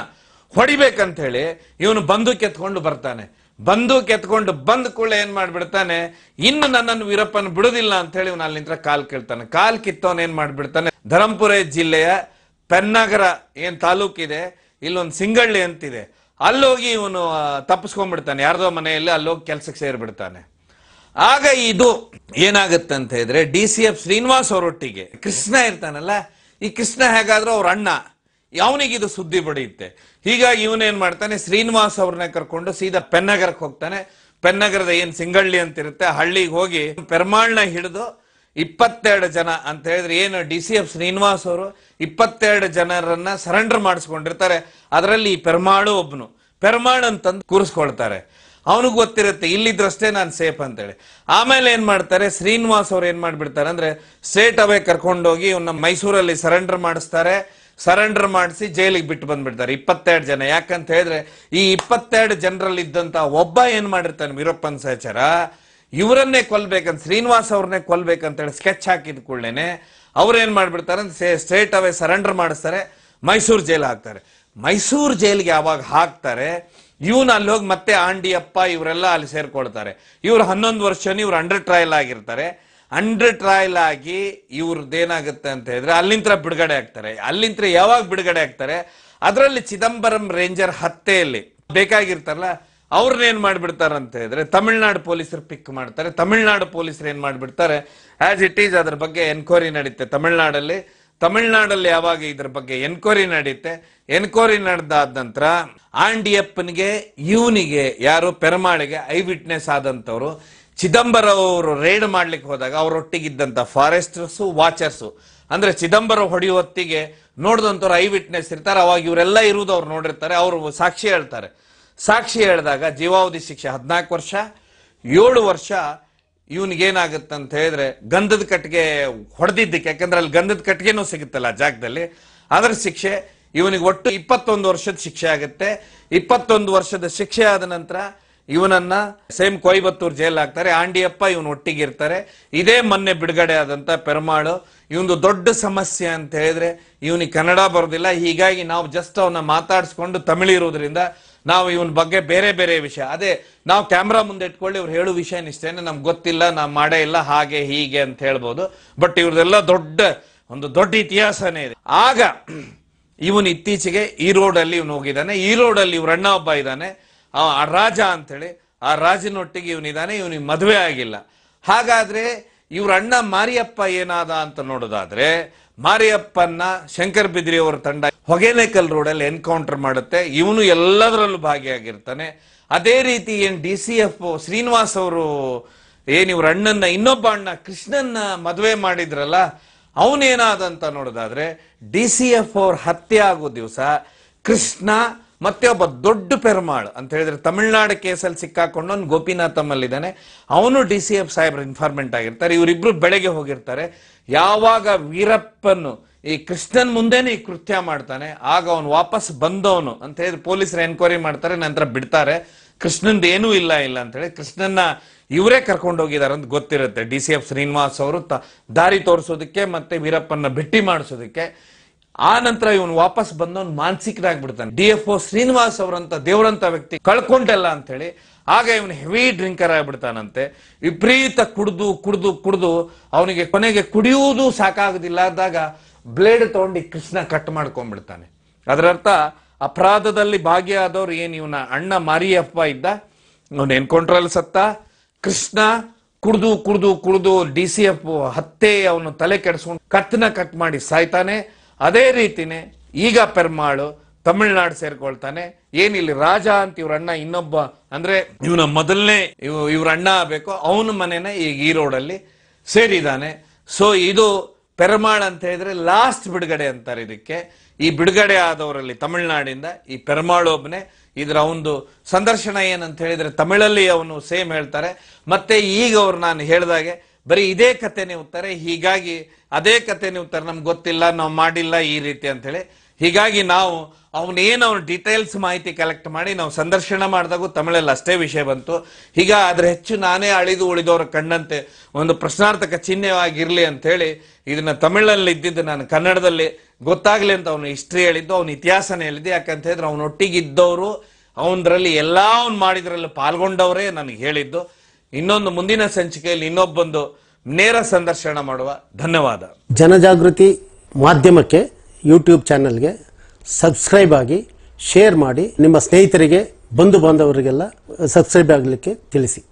ಹೊಡಿಬೇಕಂತ ಹೇಳಿ ಇವನು ಬಂದೂಕ್ ಕೆತ್ಕೊಂಡು ಬರ್ತಾನೆ ಬಂದು ಕೆತ್ಕೊಂಡು ಬಂದ್ ಕೂಡಲೇ ಏನ್ ಮಾಡ್ಬಿಡ್ತಾನೆ ಇನ್ನು ನನ್ನನ್ನು ವೀರಪ್ಪನ ಬಿಡುದಿಲ್ಲ ಅಂತ ಹೇಳಿ ಇವನು ಅಲ್ಲಿಂದ ಕಾಲ್ ಕೇಳ್ತಾನೆ ಕಾಲ್ ಕಿತ್ತವನ್ ಏನ್ ಮಾಡ್ಬಿಡ್ತಾನೆ ಧರಂಪುರ ಜಿಲ್ಲೆಯ ಪೆನ್ನಗರ ಏನ್ ತಾಲೂಕಿದೆ ಇಲ್ಲೊಂದು ಸಿಂಗಳ್ಳಿ ಅಂತಿದೆ ಅಲ್ಲೋಗಿ ಇವನು ತಪ್ಪಿಸ್ಕೊಂಡ್ಬಿಡ್ತಾನೆ ಯಾರ್ದೋ ಮನೆಯಲ್ಲಿ ಅಲ್ಲೋಗಿ ಕೆಲ್ಸಕ್ಕೆ ಸೇರ್ಬಿಡ್ತಾನೆ ಆಗ ಇದು ಏನಾಗುತ್ತೆ ಅಂತ ಹೇಳಿದ್ರೆ ಡಿ ಸಿ ಎಫ್ ಶ್ರೀನಿವಾಸ್ ಅವರೊಟ್ಟಿಗೆ ಕೃಷ್ಣ ಇರ್ತಾನಲ್ಲ ಈ ಕೃಷ್ಣ ಹೇಗಾದ್ರೂ ಅವ್ರ ಅಣ್ಣ ಯಾವನಿಗೆ ಇದು ಸುದ್ದಿ ಬಡಿಯುತ್ತೆ ಹೀಗಾಗಿ ಇವನೇನ್ ಮಾಡ್ತಾನೆ ಶ್ರೀನಿವಾಸ್ ಅವ್ರನ್ನ ಕರ್ಕೊಂಡು ಸೀದಾ ಪೆನ್ನಗರಕ್ಕೆ ಹೋಗ್ತಾನೆ ಪೆನ್ನಗರದ ಏನ್ ಸಿಂಗಳ್ಳಿ ಅಂತ ಇರುತ್ತೆ ಹಳ್ಳಿಗೆ ಹೋಗಿ ಪೆರ್ಮಾಳ್ನ ಹಿಡಿದು ಇಪ್ಪತ್ತೆರಡು ಜನ ಅಂತ ಹೇಳಿದ್ರೆ ಏನು ಡಿ ಸಿ ಎಫ್ ಶ್ರೀನಿವಾಸ್ ಅವರು ಇಪ್ಪತ್ತೆರಡು ಜನರನ್ನ ಸರೆಂಡರ್ ಮಾಡಿಸ್ಕೊಂಡಿರ್ತಾರೆ ಅದರಲ್ಲಿ ಈ ಪೆರ್ಮಾಳು ಒಬ್ನು ಪೆರ್ಮಾಳ್ ಅಂತಂದು ಕೂರಿಸ್ಕೊಳ್ತಾರೆ ಅವನಿಗೆ ಗೊತ್ತಿರುತ್ತೆ ಇಲ್ಲಿದ್ರಷ್ಟೇ ನಾನು ಸೇಫ್ ಅಂತೇಳಿ ಆಮೇಲೆ ಏನ್ ಮಾಡ್ತಾರೆ ಶ್ರೀನಿವಾಸ್ ಅವ್ರು ಏನ್ ಮಾಡ್ಬಿಡ್ತಾರೆ ಅಂದ್ರೆ ಸ್ಟೇಟ್ ಅವೇ ಕರ್ಕೊಂಡೋಗಿ ಇವನ್ನ ಮೈಸೂರಲ್ಲಿ ಸರೆಂಡರ್ ಮಾಡಿಸ್ತಾರೆ ಸರೆಂಡರ್ ಮಾಡಿಸಿ ಜೈಲಿಗೆ ಬಿಟ್ಟು ಬಂದ್ಬಿಡ್ತಾರೆ ಇಪ್ಪತ್ತೆರಡು ಜನ ಯಾಕಂತ ಹೇಳಿದ್ರೆ ಈ ಇಪ್ಪತ್ತೆರಡು ಜನರಲ್ಲಿ ಇದ್ದಂತ ಒಬ್ಬ ಏನ್ ಮಾಡಿರ್ತಾನೆ ವೀರಪ್ಪನ್ ಸಹಚರ ಇವರನ್ನೇ ಕೊಲ್ಬೇಕಂತ ಶ್ರೀನಿವಾಸ್ ಅವ್ರನ್ನೇ ಕೊಲ್ಬೇಕಂತ ಹೇಳಿ ಸ್ಕೆಚ್ ಹಾಕಿದ ಕೂಡಲೇನೆ ಏನ್ ಮಾಡ್ಬಿಡ್ತಾರೆ ಸ್ಟೇಟ್ ಅವೇ ಸರೆಂಡರ್ ಮಾಡಿಸ್ತಾರೆ ಮೈಸೂರು ಜೈಲ್ ಹಾಕ್ತಾರೆ ಮೈಸೂರು ಜೈಲ್ಗೆ ಯಾವಾಗ ಹಾಕ್ತಾರೆ ಇವನು ಅಲ್ಲಿ ಹೋಗಿ ಮತ್ತೆ ಅಪ್ಪ ಇವರೆಲ್ಲ ಅಲ್ಲಿ ಸೇರ್ಕೊಳ್ತಾರೆ ಇವ್ರು ಹನ್ನೊಂದು ವರ್ಷನೂ ಇವ್ರು ಅಂಡರ್ ಟ್ರಯಲ್ ಆಗಿರ್ತಾರೆ ಅಂಡರ್ ಟ್ರಯಲ್ ಆಗಿ ಏನಾಗುತ್ತೆ ಅಂತ ಹೇಳಿದ್ರೆ ಅಲ್ಲಿಂತ್ರ ಬಿಡುಗಡೆ ಆಗ್ತಾರೆ ಅಲ್ಲಿಂತ್ರ ಯಾವಾಗ ಬಿಡುಗಡೆ ಆಗ್ತಾರೆ ಅದರಲ್ಲಿ ಚಿದಂಬರಂ ರೇಂಜರ್ ಹತ್ತೆಯಲ್ಲಿ ಬೇಕಾಗಿರ್ತಾರಲ್ಲ ಏನ್ ಏನ್ ಅಂತ ಹೇಳಿದ್ರೆ ತಮಿಳ್ನಾಡು ಪೊಲೀಸರು ಪಿಕ್ ಮಾಡ್ತಾರೆ ತಮಿಳ್ನಾಡು ಪೊಲೀಸರು ಏನ್ ಮಾಡ್ಬಿಡ್ತಾರೆ ಆಸ್ ಇಟ್ ಈಸ್ ಅದ್ರ ಬಗ್ಗೆ ಎನ್ಕ್ವೈರಿ ನಡೀತೆ ತಮಿಳ್ನಾಡಲ್ಲಿ ತಮಿಳ್ನಾಡಲ್ಲಿ ಯಾವಾಗ ಇದ್ರ ಬಗ್ಗೆ ಎನ್ಕ್ವೈರಿ ನಡೆಯುತ್ತೆ ಎನ್ಕ್ವೈರಿ ನಡೆದಾದ ನಂತರ ಆಂಡಿಯಪ್ಪನಿಗೆ ಇವನಿಗೆ ಯಾರು ಪೆರಮಾಳಿಗೆ ಐ ವಿಟ್ನೆಸ್ ಆದಂಥವರು ಚಿದಂಬರ ಅವರು ರೇಡ್ ಮಾಡ್ಲಿಕ್ಕೆ ಹೋದಾಗ ಅವರೊಟ್ಟಿಗಿದ್ದಂಥ ಫಾರೆಸ್ಟರ್ಸು ವಾಚರ್ಸು ಅಂದ್ರೆ ಚಿದಂಬರ ಹೊಡೆಯುವ ಹೊತ್ತಿಗೆ ನೋಡಿದಂಥವ್ರು ಐ ವಿಟ್ನೆಸ್ ಇರ್ತಾರೆ ಅವಾಗ ಇವರೆಲ್ಲ ಇರುವುದು ಅವ್ರು ನೋಡಿರ್ತಾರೆ ಅವರು ಸಾಕ್ಷಿ ಹೇಳ್ತಾರೆ ಸಾಕ್ಷಿ ಹೇಳಿದಾಗ ಜೀವಾವಧಿ ಶಿಕ್ಷೆ ಹದಿನಾಲ್ಕು ವರ್ಷ ಏಳು ವರ್ಷ ಇವನಿಗೇನಾಗುತ್ತೆ ಅಂತ ಹೇಳಿದ್ರೆ ಗಂಧದ ಕಟ್ಟಿಗೆ ಹೊಡೆದಿದ್ದಕ್ಕೆ ಯಾಕಂದ್ರೆ ಅಲ್ಲಿ ಗಂಧದ ಕಟ್ಟಿಗೆನೂ ಸಿಗುತ್ತಲ್ಲ ಜಾಗದಲ್ಲಿ ಅದರ ಶಿಕ್ಷೆ ಇವನಿಗೆ ಒಟ್ಟು ಇಪ್ಪತ್ತೊಂದು ವರ್ಷದ ಶಿಕ್ಷೆ ಆಗುತ್ತೆ ಇಪ್ಪತ್ತೊಂದು ವರ್ಷದ ಶಿಕ್ಷೆ ಆದ ನಂತರ ಇವನನ್ನ ಸೇಮ್ ಕೊಯ್ಬತ್ತೂರ್ ಜೈಲ್ ಹಾಕ್ತಾರೆ ಆಂಡಿಯಪ್ಪ ಇವನು ಒಟ್ಟಿಗಿರ್ತಾರೆ ಇದೇ ಮೊನ್ನೆ ಬಿಡುಗಡೆ ಆದಂತ ಪೆರಮಾಳು ಇವೊಂದು ದೊಡ್ಡ ಸಮಸ್ಯೆ ಅಂತ ಹೇಳಿದ್ರೆ ಇವನಿಗೆ ಕನ್ನಡ ಬರೋದಿಲ್ಲ ಹೀಗಾಗಿ ನಾವು ಜಸ್ಟ್ ಅವನ್ನ ಮಾತಾಡಿಸ್ಕೊಂಡು ಇರೋದ್ರಿಂದ ನಾವು ಇವನ ಬಗ್ಗೆ ಬೇರೆ ಬೇರೆ ವಿಷಯ ಅದೇ ನಾವು ಕ್ಯಾಮ್ರಾ ಮುಂದೆ ಇಟ್ಕೊಳ್ಳಿ ಇವ್ರು ಹೇಳೋ ವಿಷಯ ಇಷ್ಟೇನೆ ನಮ್ಗೆ ಗೊತ್ತಿಲ್ಲ ನಾವು ಮಾಡೇ ಇಲ್ಲ ಹಾಗೆ ಹೀಗೆ ಅಂತ ಹೇಳ್ಬೋದು ಬಟ್ ಇವ್ರದೆಲ್ಲ ದೊಡ್ಡ ಒಂದು ದೊಡ್ಡ ಇತಿಹಾಸನೇ ಇದೆ ಆಗ ಇವನು ಇತ್ತೀಚೆಗೆ ಈ ರೋಡಲ್ಲಿ ಇವನು ಹೋಗಿದ್ದಾನೆ ಈ ರೋಡಲ್ಲಿ ಇವ್ರ ಅಣ್ಣ ಒಬ್ಬ ಇದ್ದಾನೆ ಆ ರಾಜ ಅಂತೇಳಿ ಆ ರಾಜನೊಟ್ಟಿಗೆ ಇವನಿದ್ದಾನೆ ಇವನಿಗೆ ಮದುವೆ ಆಗಿಲ್ಲ ಹಾಗಾದ್ರೆ ಇವ್ರ ಅಣ್ಣ ಮಾರಿಯಪ್ಪ ಏನಾದ ಅಂತ ನೋಡೋದಾದ್ರೆ ಮಾರಿಯಪ್ಪನ್ನ ಶಂಕರ್ ಬಿದ್ರಿ ಅವರ ತಂಡ ಹೊಗೆನಕಲ್ ರೋಡಲ್ಲಿ ಎನ್ಕೌಂಟರ್ ಮಾಡುತ್ತೆ ಇವನು ಎಲ್ಲದರಲ್ಲೂ ಭಾಗಿಯಾಗಿರ್ತಾನೆ ಅದೇ ರೀತಿ ಏನ್ ಡಿ ಸಿ ಎಫ್ ಶ್ರೀನಿವಾಸ್ ಅವರು ಏನ್ ಇವ್ರ ಅಣ್ಣನ್ನ ಇನ್ನೊಬ್ಬ ಅಣ್ಣ ಕೃಷ್ಣನ್ನ ಮದುವೆ ಮಾಡಿದ್ರಲ್ಲ ಅವನೇನಾದಂತ ನೋಡೋದಾದ್ರೆ ಡಿ ಸಿ ಎಫ್ ಅವ್ರ ಹತ್ಯೆ ಆಗೋ ದಿವಸ ಕೃಷ್ಣ ಮತ್ತೆ ಒಬ್ಬ ದೊಡ್ಡ ಪೆರ್ಮಾಳ್ ಅಂತ ಹೇಳಿದ್ರೆ ತಮಿಳ್ನಾಡು ಕೇಸಲ್ಲಿ ಸಿಕ್ಕಾಕೊಂಡೊಂದು ಗೋಪಿನಾಥಮ್ಮಲ್ಲಿದ್ದಾನೆ ಅವನು ಡಿ ಸಿ ಎಫ್ ಸಾಹೇಬ್ರ ಇನ್ಫಾರ್ಮೆಂಟ್ ಆಗಿರ್ತಾರೆ ಇವರಿಬ್ರು ಬೆಳಗ್ಗೆ ಹೋಗಿರ್ತಾರೆ ಯಾವಾಗ ವೀರಪ್ಪನ್ನು ಈ ಕೃಷ್ಣನ್ ಮುಂದೆನೇ ಈ ಕೃತ್ಯ ಮಾಡ್ತಾನೆ ಆಗ ಅವನು ವಾಪಸ್ ಬಂದವನು ಅಂತ ಹೇಳಿದ್ರೆ ಪೊಲೀಸರು ಎನ್ಕ್ವೈರಿ ಮಾಡ್ತಾರೆ ನಂತರ ಬಿಡ್ತಾರೆ ಕೃಷ್ಣಂದು ಏನೂ ಇಲ್ಲ ಇಲ್ಲ ಅಂತ ಹೇಳಿ ಕೃಷ್ಣನ್ನ ಇವರೇ ಕರ್ಕೊಂಡು ಹೋಗಿದ್ದಾರೆ ಅಂತ ಗೊತ್ತಿರುತ್ತೆ ಡಿ ಸಿ ಎಫ್ ಶ್ರೀನಿವಾಸ್ ಅವರು ದಾರಿ ತೋರಿಸೋದಕ್ಕೆ ಮತ್ತೆ ವೀರಪ್ಪನ ಭೇಟಿ ಮಾಡಿಸೋದಕ್ಕೆ ಆ ನಂತರ ಇವನು ವಾಪಸ್ ಬಂದವನು ಮಾನಸಿಕನಾಗ್ಬಿಡ್ತಾನೆ ಡಿ ಎಫ್ ಒ ಶ್ರೀನಿವಾಸ್ ಅವರಂತ ದೇವರಂತ ವ್ಯಕ್ತಿ ಕಳ್ಕೊಂಡಲ್ಲ ಅಂತ ಹೇಳಿ ಆಗ ಇವನು ಹೆವಿ ಡ್ರಿಂಕರ್ ಆಗಿಬಿಡ್ತಾನಂತೆ ವಿಪರೀತ ಕುಡಿದು ಕುಡಿದು ಕುಡಿದು ಅವನಿಗೆ ಕೊನೆಗೆ ಕುಡಿಯುವುದು ಸಾಕಾಗುದಿಲ್ಲ ಆದಾಗ ಬ್ಲೇಡ್ ತಗೊಂಡು ಕೃಷ್ಣ ಕಟ್ ಮಾಡ್ಕೊಂಡ್ಬಿಡ್ತಾನೆ ಅದರರ್ಥ ಅಪರಾಧದಲ್ಲಿ ಭಾಗಿಯಾದವ್ರು ಏನು ಇವನ ಅಣ್ಣ ಮಾರಿಯಪ್ಪ ಇದ್ದ ಅವನು ಎನ್ಕೊಂಡ್ರಲ್ಲಿ ಸತ್ತ ಕೃಷ್ಣ ಕುಡಿದು ಕುಡ್ದು ಕುಡ್ದು ಡಿ ಸಿ ಎಫ್ ಹತ್ತೆ ಅವನು ತಲೆ ಕೆಡಿಸ್ಕೊಂಡು ಕತ್ತನ ಕಟ್ ಮಾಡಿ ಸಾಯ್ತಾನೆ ಅದೇ ರೀತಿನೇ ಈಗ ಪೆರ್ಮಾಳು ತಮಿಳ್ನಾಡು ಸೇರ್ಕೊಳ್ತಾನೆ ಏನಿಲ್ಲ ರಾಜ ಅಂತ ಇವ್ರ ಅಣ್ಣ ಇನ್ನೊಬ್ಬ ಅಂದ್ರೆ ಇವನ ಮೊದಲನೇ ಇವ್ರ ಅಣ್ಣ ಆಗಬೇಕು ಅವನ ಮನೆನ ಈಗ ಈ ರೋಡಲ್ಲಿ ಸೇರಿದಾನೆ ಸೊ ಇದು ಪೆರಮಾಳ್ ಅಂತ ಹೇಳಿದ್ರೆ ಲಾಸ್ಟ್ ಬಿಡುಗಡೆ ಅಂತಾರೆ ಇದಕ್ಕೆ ಈ ಬಿಡುಗಡೆ ಆದವರಲ್ಲಿ ತಮಿಳ್ನಾಡಿಂದ ಈ ಪೆರ್ಮಾಳು ಒಬ್ಬನೇ ಇದರ ಒಂದು ಸಂದರ್ಶನ ಏನಂತ ಹೇಳಿದ್ರೆ ತಮಿಳಲ್ಲಿ ಅವನು ಸೇಮ್ ಹೇಳ್ತಾರೆ ಮತ್ತೆ ಈಗ ಅವ್ರು ನಾನು ಹೇಳಿದಾಗೆ ಬರೀ ಇದೇ ಕಥೆನೇ ಓದ್ತಾರೆ ಹೀಗಾಗಿ ಅದೇ ಕತೆ ನೀವು ತರ ನಮ್ಗೆ ಗೊತ್ತಿಲ್ಲ ನಾವು ಮಾಡಿಲ್ಲ ಈ ರೀತಿ ಅಂತ ಹೇಳಿ ಹೀಗಾಗಿ ನಾವು ಅವನೇನು ಅವ್ನ ಡೀಟೇಲ್ಸ್ ಮಾಹಿತಿ ಕಲೆಕ್ಟ್ ಮಾಡಿ ನಾವು ಸಂದರ್ಶನ ಮಾಡಿದಾಗ ತಮಿಳಲ್ಲಿ ಅಷ್ಟೇ ವಿಷಯ ಬಂತು ಹೀಗ ಅದ್ರ ಹೆಚ್ಚು ನಾನೇ ಅಳಿದು ಉಳಿದವರ ಕಂಡಂತೆ ಒಂದು ಪ್ರಶ್ನಾರ್ಥಕ ಚಿಹ್ನೆವಾಗಿರಲಿ ಅಂತೇಳಿ ಇದನ್ನ ತಮಿಳಲ್ಲಿ ಇದ್ದಿದ್ದು ನಾನು ಕನ್ನಡದಲ್ಲಿ ಗೊತ್ತಾಗಲಿ ಅಂತ ಅವನು ಹಿಸ್ಟ್ರಿ ಹೇಳಿದ್ದು ಅವನ ಇತಿಹಾಸನೇ ಹೇಳಿದ್ದು ಯಾಕಂತ ಹೇಳಿದ್ರೆ ಅವನೊಟ್ಟಿಗಿದ್ದವರು ಅವನದ್ರಲ್ಲಿ ಎಲ್ಲ ಅವ್ನು ಮಾಡಿದ್ರಲ್ಲಿ ಪಾಲ್ಗೊಂಡವರೇ ನನಗೆ ಹೇಳಿದ್ದು ಇನ್ನೊಂದು ಮುಂದಿನ ಸಂಚಿಕೆಯಲ್ಲಿ ಇನ್ನೊಬ್ಬೊಂದು ನೇರ ಸಂದರ್ಶನ ಮಾಡುವ ಧನ್ಯವಾದ ಜನಜಾಗೃತಿ ಮಾಧ್ಯಮಕ್ಕೆ ಯೂಟ್ಯೂಬ್ ಚಾನೆಲ್ಗೆ ಸಬ್ಸ್ಕ್ರೈಬ್ ಆಗಿ ಶೇರ್ ಮಾಡಿ ನಿಮ್ಮ ಸ್ನೇಹಿತರಿಗೆ ಬಂಧು ಬಾಂಧವರಿಗೆಲ್ಲ ಸಬ್ಸ್ಕ್ರೈಬ್ ಆಗಲಿಕ್ಕೆ ತಿಳಿಸಿ